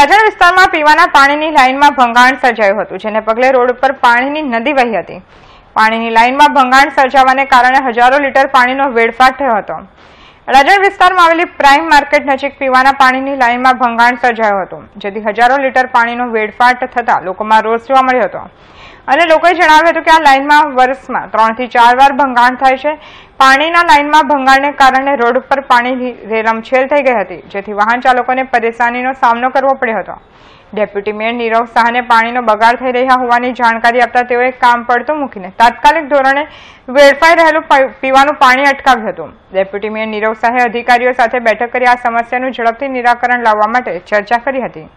અડાજણ વિસ્તારમાં પીવાના પાણીની લાઇનમાં ભંગાણ સર્જાયું હતું જેને પગલે રોડ ઉપર પાણીની નદી વહી હતી પાણીની લાઇનમાં ભંગાણ સર્જાવાને કારણે હજારો લીટર પાણીનો વેડફાટ થયો હતો અડાજણ વિસ્તારમાં આવેલી પ્રાઇમ માર્કેટ નજીક પીવાના પાણીની લાઇનમાં ભંગાણ સર્જાયું હતું જેથી હજારો લીટર પાણીનો વેડફાટ થતાં લોકોમાં રોષ જોવા મળ્યો હતો અને લોકોએ જણાવ્યું હતું કે આ લાઇનમાં વર્ષમાં ત્રણથી ચાર વાર ભંગાણ થાય છે પાણીના લાઇનમાં ભંગાણને કારણે રોડ ઉપર પાણી રેલમછેલ થઈ ગઈ હતી જેથી વાહન ચાલકોને પરેશાનીનો સામનો કરવો પડ્યો હતો ડેપ્યુટી મેયર નીરવ શાહને પાણીનો બગાડ થઈ રહ્યા હોવાની જાણકારી આપતા તેઓએ કામ પડતું મૂકીને તાત્કાલિક ધોરણે વેડફાઈ રહેલું પીવાનું પાણી અટકાવ્યું હતું ડેપ્યુટી મેયર નીરવ શાહે અધિકારીઓ સાથે બેઠક કરી આ સમસ્યાનું ઝડપથી નિરાકરણ લાવવા માટે ચર્ચા કરી હતી